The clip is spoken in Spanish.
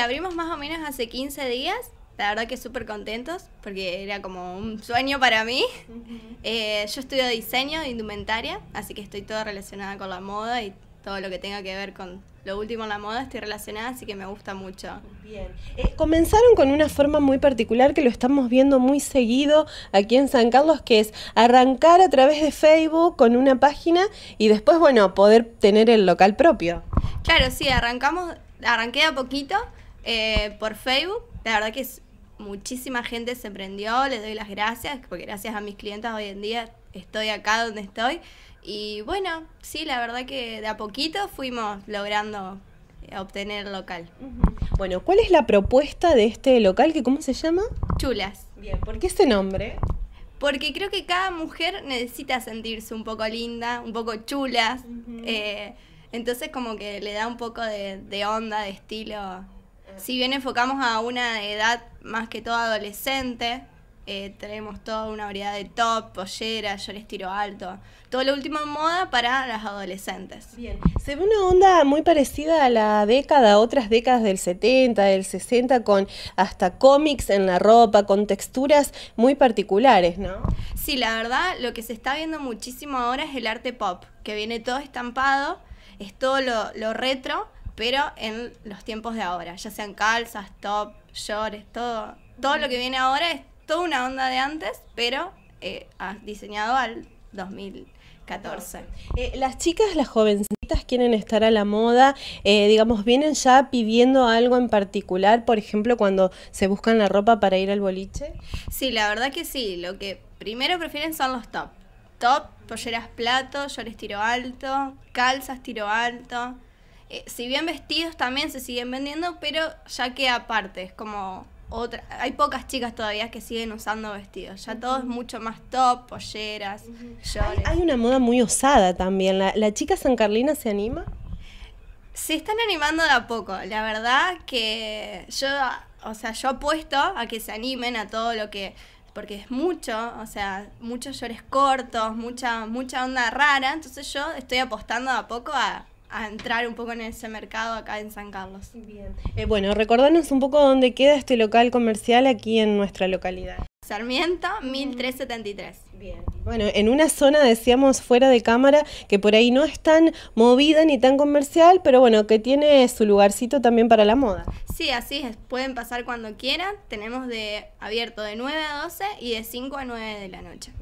abrimos más o menos hace 15 días. La verdad que súper contentos porque era como un sueño para mí. Eh, yo estudio diseño de indumentaria, así que estoy toda relacionada con la moda y todo lo que tenga que ver con lo último en la moda estoy relacionada, así que me gusta mucho. Bien. Eh, comenzaron con una forma muy particular que lo estamos viendo muy seguido aquí en San Carlos, que es arrancar a través de Facebook con una página y después, bueno, poder tener el local propio. Claro, sí, arrancamos, arranqué a poquito eh, por Facebook. La verdad que muchísima gente se prendió, le doy las gracias, porque gracias a mis clientes hoy en día estoy acá donde estoy. Y bueno, sí, la verdad que de a poquito fuimos logrando eh, obtener local. Bueno, ¿cuál es la propuesta de este local que cómo se llama? Chulas. Bien, ¿por qué este nombre? Porque creo que cada mujer necesita sentirse un poco linda, un poco chulas. Eh, entonces como que le da un poco de onda, de estilo si bien enfocamos a una edad más que todo adolescente, eh, tenemos toda una variedad de top, pollera, yo les tiro alto, todo lo último moda para las adolescentes. Bien, se ve una onda muy parecida a la década, otras décadas del 70, del 60, con hasta cómics en la ropa, con texturas muy particulares, ¿no? Sí, la verdad, lo que se está viendo muchísimo ahora es el arte pop, que viene todo estampado, es todo lo retro, pero en los tiempos de ahora, ya sean calzas, top, shorts, todo, todo lo que viene ahora es toda una onda de antes, pero eh, diseñado al 2014. Eh, las chicas, las jovencitas quieren estar a la moda, eh, digamos, vienen ya pidiendo algo en particular, por ejemplo, cuando se buscan la ropa para ir al boliche. Sí, la verdad que sí, lo que primero prefieren son los top. Top, polleras plato, llores tiro alto, calzas tiro alto. Eh, si bien vestidos también se siguen vendiendo, pero ya que aparte, es como otra, hay pocas chicas todavía que siguen usando vestidos. Ya todo es mucho más top, polleras, llores. hay, una moda muy osada también. ¿La, chica San Carlina se anima? Se están animando de a poco. La verdad que yo, o sea, yo apuesto a que se animen a todo lo que. Porque es mucho, o sea, muchos llores cortos, mucha, mucha onda rara. Entonces yo estoy apostando de a poco a a entrar un poco en ese mercado acá en San Carlos. Bien. Eh, bueno, recordanos un poco dónde queda este local comercial aquí en nuestra localidad. Sarmiento, 1373. Mm. Bien. Bueno, en una zona, decíamos, fuera de cámara, que por ahí no es tan movida ni tan comercial, pero bueno, que tiene su lugarcito también para la moda. Sí, así es. Pueden pasar cuando quieran. Tenemos de abierto de 9 a 12 y de 5 a 9 de la noche.